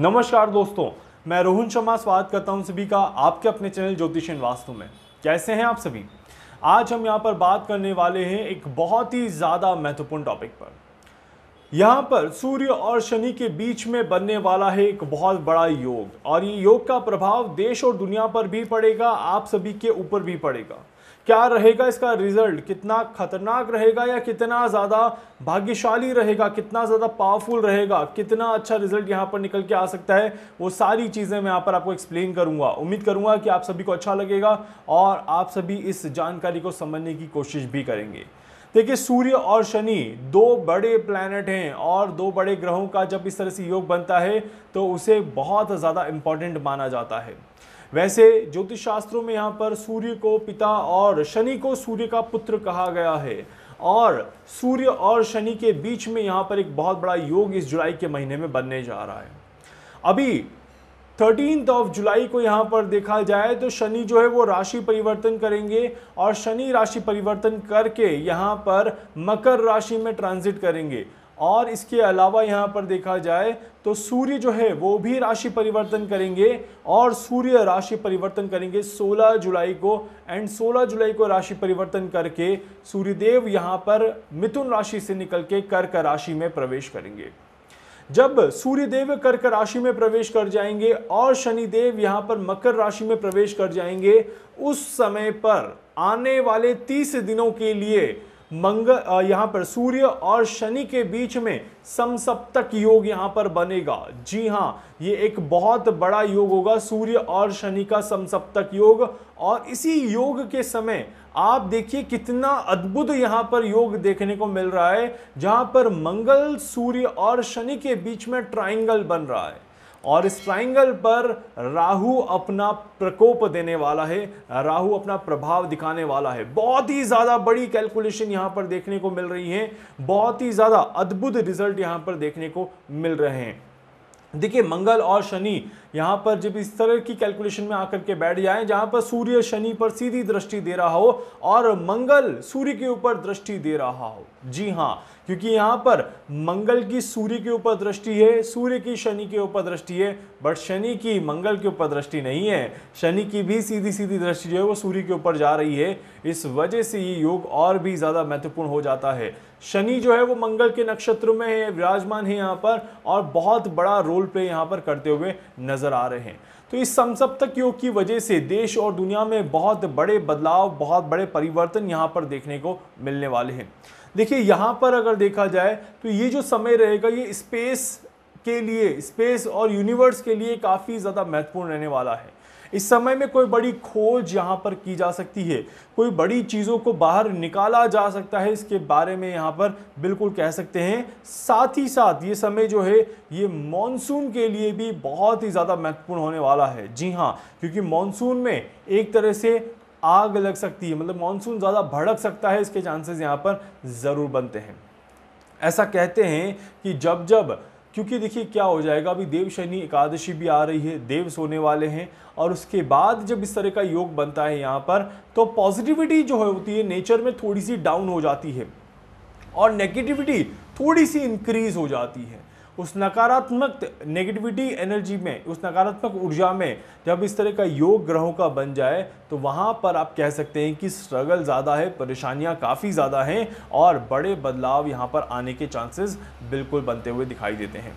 नमस्कार दोस्तों मैं रोहन शर्मा स्वागत करता हूं सभी का आपके अपने चैनल ज्योतिषण वास्तु में कैसे हैं आप सभी आज हम यहां पर बात करने वाले हैं एक बहुत ही ज़्यादा महत्वपूर्ण टॉपिक पर यहाँ पर सूर्य और शनि के बीच में बनने वाला है एक बहुत बड़ा योग और ये योग का प्रभाव देश और दुनिया पर भी पड़ेगा आप सभी के ऊपर भी पड़ेगा क्या रहेगा इसका रिजल्ट कितना खतरनाक रहेगा या कितना ज़्यादा भाग्यशाली रहेगा कितना ज़्यादा पावरफुल रहेगा कितना अच्छा रिजल्ट यहाँ पर निकल के आ सकता है वो सारी चीज़ें मैं यहाँ पर आपको एक्सप्लेन करूँगा उम्मीद करूँगा कि आप सभी को अच्छा लगेगा और आप सभी इस जानकारी को समझने की कोशिश भी करेंगे देखिए सूर्य और शनि दो बड़े प्लैनेट हैं और दो बड़े ग्रहों का जब इस तरह से योग बनता है तो उसे बहुत ज़्यादा इम्पॉर्टेंट माना जाता है वैसे ज्योतिष शास्त्रों में यहाँ पर सूर्य को पिता और शनि को सूर्य का पुत्र कहा गया है और सूर्य और शनि के बीच में यहाँ पर एक बहुत बड़ा योग इस जुलाई के महीने में बनने जा रहा है अभी थर्टीन ऑफ जुलाई को यहाँ पर देखा जाए तो शनि जो है वो राशि परिवर्तन करेंगे और शनि राशि परिवर्तन करके यहाँ पर मकर राशि में ट्रांजिट करेंगे और इसके अलावा यहाँ पर देखा जाए तो सूर्य जो है वो भी राशि परिवर्तन करेंगे और सूर्य राशि परिवर्तन करेंगे 16 जुलाई को एंड 16 जुलाई को राशि परिवर्तन करके सूर्यदेव यहाँ पर मिथुन राशि से निकल के कर्क राशि में प्रवेश करेंगे जब सूर्यदेव कर्क राशि में प्रवेश कर जाएंगे और शनिदेव यहाँ पर मकर राशि में प्रवेश कर जाएंगे उस समय पर आने वाले तीस दिनों के लिए मंगल यहाँ पर सूर्य और शनि के बीच में समसप्तक योग यहाँ पर बनेगा जी हाँ ये एक बहुत बड़ा योग होगा सूर्य और शनि का समसप्तक योग और इसी योग के समय आप देखिए कितना अद्भुत यहाँ पर योग देखने को मिल रहा है जहाँ पर मंगल सूर्य और शनि के बीच में ट्राइंगल बन रहा है और इस ट्राइंगल पर राहु अपना प्रकोप देने वाला है राहु अपना प्रभाव दिखाने वाला है बहुत ही ज़्यादा बड़ी कैलकुलेशन यहाँ पर देखने को मिल रही है बहुत ही ज़्यादा अद्भुत रिजल्ट यहाँ पर देखने को मिल रहे हैं देखिए मंगल और शनि यहाँ पर जब इस तरह की कैलकुलेशन में आकर के बैठ जाए जहाँ पर सूर्य शनि पर सीधी दृष्टि दे रहा हो और मंगल सूर्य के ऊपर दृष्टि दे रहा हो जी हाँ क्योंकि यहाँ पर मंगल की सूर्य के ऊपर दृष्टि है सूर्य की शनि के ऊपर दृष्टि है बट शनि की मंगल के ऊपर दृष्टि नहीं है शनि की भी सीधी सीधी दृष्टि जो है वो सूर्य के ऊपर जा रही है इस वजह से ये योग और भी ज़्यादा महत्वपूर्ण हो जाता है शनि जो है वो मंगल के नक्षत्र में है विराजमान है यहाँ पर और बहुत बड़ा रोल प्ले यहाँ पर करते हुए नजर आ रहे हैं तो इस समसप्तक योग की वजह से देश और दुनिया में बहुत बड़े बदलाव बहुत बड़े परिवर्तन यहाँ पर देखने को मिलने वाले हैं देखिए यहाँ पर अगर देखा जाए तो ये जो समय रहेगा ये स्पेस के लिए स्पेस और यूनिवर्स के लिए काफ़ी ज़्यादा महत्वपूर्ण रहने वाला है इस समय में कोई बड़ी खोज यहाँ पर की जा सकती है कोई बड़ी चीज़ों को बाहर निकाला जा सकता है इसके बारे में यहाँ पर बिल्कुल कह सकते हैं साथ ही साथ ये समय जो है ये मानसून के लिए भी बहुत ही ज़्यादा महत्वपूर्ण होने वाला है जी हाँ क्योंकि मानसून में एक तरह से आग लग सकती है मतलब मानसून ज़्यादा भड़क सकता है इसके चांसेस यहाँ पर ज़रूर बनते हैं ऐसा कहते हैं कि जब जब क्योंकि देखिए क्या हो जाएगा अभी देव शनि एकादशी भी आ रही है देव सोने वाले हैं और उसके बाद जब इस तरह का योग बनता है यहाँ पर तो पॉजिटिविटी जो होती है नेचर में थोड़ी सी डाउन हो जाती है और नेगेटिविटी थोड़ी सी इंक्रीज हो जाती है उस नकारात्मक नेगेटिविटी एनर्जी में उस नकारात्मक ऊर्जा में जब इस तरह का योग ग्रहों का बन जाए तो वहाँ पर आप कह सकते हैं कि स्ट्रगल ज़्यादा है परेशानियाँ काफ़ी ज़्यादा हैं और बड़े बदलाव यहाँ पर आने के चांसेस बिल्कुल बनते हुए दिखाई देते हैं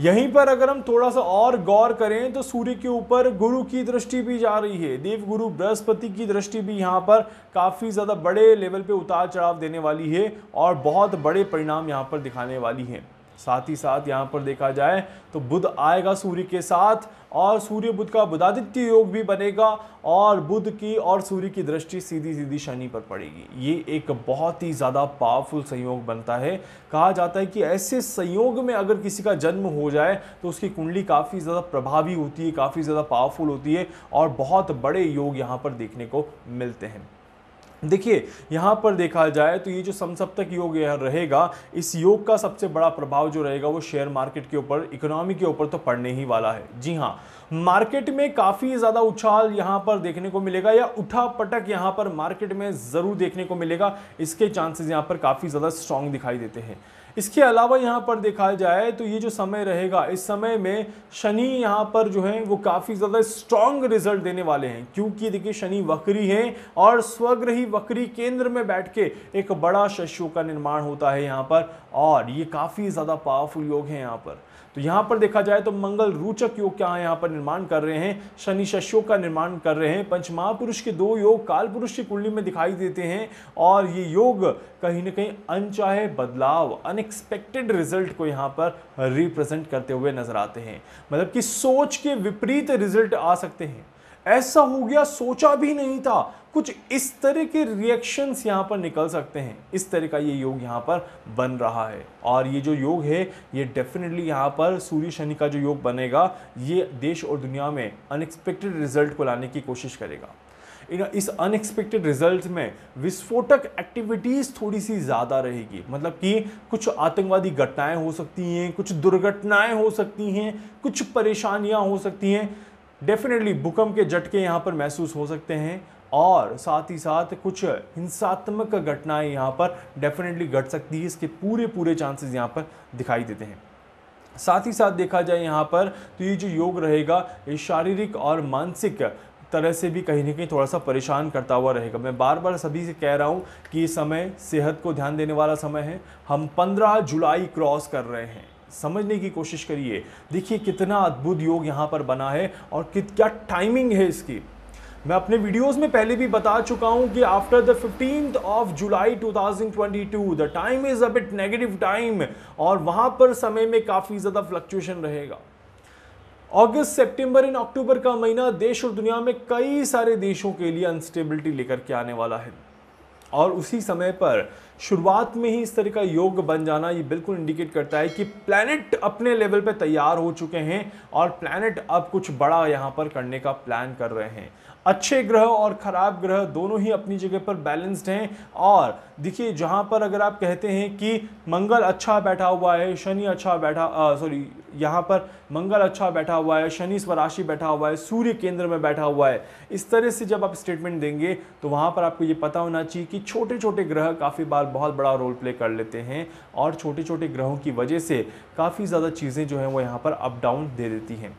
यहीं पर अगर हम थोड़ा सा और गौर करें तो सूर्य के ऊपर गुरु की दृष्टि भी जा रही है देव गुरु बृहस्पति की दृष्टि भी यहाँ पर काफ़ी ज़्यादा बड़े लेवल पे उतार चढ़ाव देने वाली है और बहुत बड़े परिणाम यहाँ पर दिखाने वाली है साथ ही साथ यहाँ पर देखा जाए तो बुध आएगा सूर्य के साथ और सूर्य बुध का बुधादित्य योग भी बनेगा और बुध की और सूर्य की दृष्टि सीधी सीधी शनि पर पड़ेगी ये एक बहुत ही ज़्यादा पावरफुल संयोग बनता है कहा जाता है कि ऐसे संयोग में अगर किसी का जन्म हो जाए तो उसकी कुंडली काफ़ी ज़्यादा प्रभावी होती है काफ़ी ज़्यादा पावरफुल होती है और बहुत बड़े योग यहाँ पर देखने को मिलते हैं देखिए यहाँ पर देखा जाए तो ये जो समसप्तक योग यह रहेगा इस योग का सबसे बड़ा प्रभाव जो रहेगा वो शेयर मार्केट के ऊपर इकोनॉमी के ऊपर तो पड़ने ही वाला है जी हाँ मार्केट में काफ़ी ज़्यादा उछाल यहाँ पर देखने को मिलेगा या उठा पटक यहाँ पर मार्केट में ज़रूर देखने को मिलेगा इसके चांसेस यहाँ पर काफ़ी ज़्यादा स्ट्रांग दिखाई देते हैं इसके अलावा यहाँ पर देखा जाए तो ये जो समय रहेगा इस समय में शनि यहाँ पर जो है वो काफ़ी ज़्यादा स्ट्रॉन्ग रिजल्ट देने वाले हैं क्योंकि देखिए शनि वक्री हैं और स्वग्रही वक्री केंद्र में बैठ के एक बड़ा शशु का निर्माण होता है यहाँ पर और ये काफ़ी ज़्यादा पावरफुल योग है यहाँ पर तो यहाँ पर देखा जाए तो मंगल रूचक योग क्या यहाँ पर निर्माण कर रहे हैं शनि शशो का निर्माण कर रहे हैं पंचमहापुरुष के दो योग काल पुरुष की कुंडली में दिखाई देते हैं और ये योग कहीं ना कहीं अनचाहे बदलाव अनएक्सपेक्टेड रिजल्ट को यहाँ पर रिप्रेजेंट करते हुए नजर आते हैं मतलब कि सोच के विपरीत रिजल्ट आ सकते हैं ऐसा हो गया सोचा भी नहीं था कुछ इस तरह के रिएक्शंस यहाँ पर निकल सकते हैं इस तरह का ये योग यहाँ पर बन रहा है और ये जो योग है ये डेफिनेटली यहाँ पर सूर्य शनि का जो योग बनेगा ये देश और दुनिया में अनएक्सपेक्टेड रिजल्ट को लाने की कोशिश करेगा इस अनएक्सपेक्टेड रिजल्ट में विस्फोटक एक्टिविटीज़ थोड़ी सी ज़्यादा रहेगी मतलब कि कुछ आतंकवादी घटनाएं हो सकती हैं कुछ दुर्घटनाएं हो सकती हैं कुछ परेशानियां हो सकती हैं डेफिनेटली भूकंप के झटके यहाँ पर महसूस हो सकते हैं और साथ ही साथ कुछ हिंसात्मक घटनाएं यहाँ पर डेफिनेटली घट सकती है इसके पूरे पूरे चांसेस यहाँ पर दिखाई देते हैं साथ ही साथ देखा जाए यहाँ पर तो ये जो योग रहेगा ये शारीरिक और मानसिक तरह से भी कहीं ना कहीं थोड़ा सा परेशान करता हुआ रहेगा मैं बार बार सभी से कह रहा हूँ कि समय सेहत को ध्यान देने वाला समय है हम पंद्रह जुलाई क्रॉस कर रहे हैं समझने की कोशिश करिए देखिए कितना अद्भुत योग यहाँ पर बना है और कित क्या टाइमिंग है इसकी मैं अपने वीडियोस में पहले भी बता चुका हूं कि after the fifteenth of July 2022 the time is a bit negative time और वहां पर समय में काफ़ी ज़्यादा फ्लक्चुएशन रहेगा अगस्त सितंबर इन अक्टूबर का महीना देश और दुनिया में कई सारे देशों के लिए अनस्टेबिलिटी लेकर के आने वाला है और उसी समय पर शुरुआत में ही इस तरह का योग बन जाना ये बिल्कुल इंडिकेट करता है कि प्लैनेट अपने लेवल पे तैयार हो चुके हैं और प्लैनेट अब कुछ बड़ा यहाँ पर करने का प्लान कर रहे हैं अच्छे ग्रह और ख़राब ग्रह दोनों ही अपनी जगह पर बैलेंस्ड हैं और देखिए जहाँ पर अगर आप कहते हैं कि मंगल अच्छा बैठा हुआ है शनि अच्छा बैठा सॉरी यहाँ पर मंगल अच्छा बैठा हुआ है शनि स्वराशि बैठा हुआ है सूर्य केंद्र में बैठा हुआ है इस तरह से जब आप स्टेटमेंट देंगे तो वहाँ पर आपको ये पता होना चाहिए कि छोटे छोटे ग्रह काफ़ी बार बहुत बड़ा रोल प्ले कर लेते हैं और छोटे छोटे ग्रहों की वजह से काफ़ी ज़्यादा चीज़ें जो हैं वो यहाँ पर अप डाउन दे देती हैं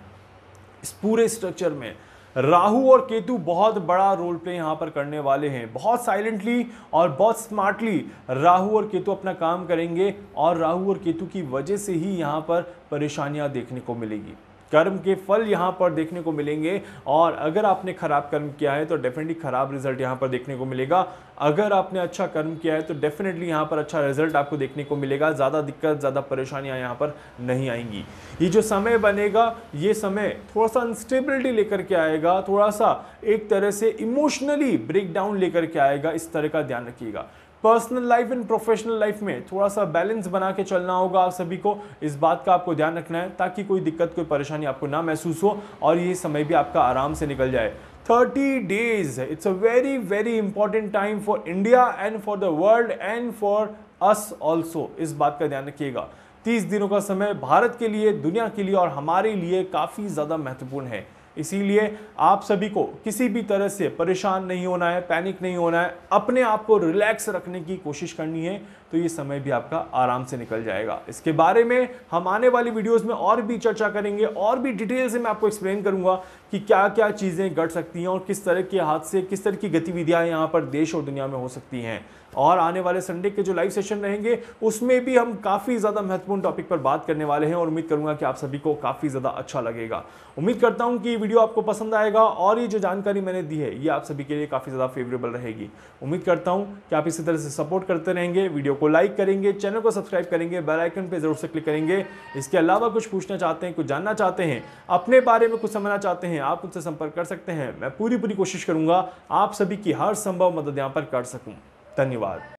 इस पूरे स्ट्रक्चर में राहु और केतु बहुत बड़ा रोल प्ले यहाँ पर करने वाले हैं बहुत साइलेंटली और बहुत स्मार्टली राहु और केतु अपना काम करेंगे और राहु और केतु की वजह से ही यहाँ पर परेशानियाँ देखने को मिलेगी कर्म के फल यहाँ पर देखने को मिलेंगे और अगर आपने खराब कर्म किया है तो डेफिनेटली खराब रिजल्ट यहाँ पर देखने को मिलेगा अगर आपने अच्छा कर्म किया है तो डेफिनेटली यहाँ पर अच्छा रिजल्ट आपको देखने को मिलेगा ज़्यादा दिक्कत ज़्यादा परेशानियाँ यहाँ पर नहीं आएंगी ये जो समय बनेगा ये समय थोड़ा सा अनस्टेबिलिटी लेकर के आएगा थोड़ा सा एक तरह से इमोशनली ब्रेकडाउन लेकर के आएगा इस तरह का ध्यान रखिएगा personal life and professional life में थोड़ा सा बैलेंस बना के चलना होगा आप सभी को इस बात का आपको ध्यान रखना है ताकि कोई दिक्कत कोई परेशानी आपको ना महसूस हो और ये समय भी आपका आराम से निकल जाए 30 days it's a very very important time for India and for the world and for us also इस बात का ध्यान रखिएगा 30 दिनों का समय भारत के लिए दुनिया के लिए और हमारे लिए काफ़ी ज़्यादा महत्वपूर्ण है इसीलिए आप सभी को किसी भी तरह से परेशान नहीं होना है पैनिक नहीं होना है अपने आप को रिलैक्स रखने की कोशिश करनी है तो ये समय भी आपका आराम से निकल जाएगा इसके बारे में हम आने वाली वीडियोस में और भी चर्चा करेंगे और भी डिटेल से मैं आपको एक्सप्लेन करूंगा कि क्या क्या चीज़ें घट सकती हैं और किस तरह के हाथ से किस तरह की गतिविधियाँ यहाँ पर देश और दुनिया में हो सकती हैं और आने वाले संडे के जो लाइव सेशन रहेंगे उसमें भी हम काफ़ी ज़्यादा महत्वपूर्ण टॉपिक पर बात करने वाले हैं और उम्मीद करूंगा कि आप सभी को काफ़ी ज़्यादा अच्छा लगेगा उम्मीद करता हूँ कि ये वीडियो आपको पसंद आएगा और ये जो जानकारी मैंने दी है ये आप सभी के लिए काफ़ी ज़्यादा फेवरेबल रहेगी उम्मीद करता हूँ कि आप इसी तरह से सपोर्ट करते रहेंगे वीडियो को को लाइक करेंगे चैनल को सब्सक्राइब करेंगे बेल आइकन पे ज़रूर से क्लिक करेंगे इसके अलावा कुछ पूछना चाहते हैं कुछ जानना चाहते हैं अपने बारे में कुछ समझना चाहते हैं आप उनसे संपर्क कर सकते हैं मैं पूरी पूरी कोशिश करूँगा आप सभी की हर संभव मदद यहाँ पर कर सकूँ धन्यवाद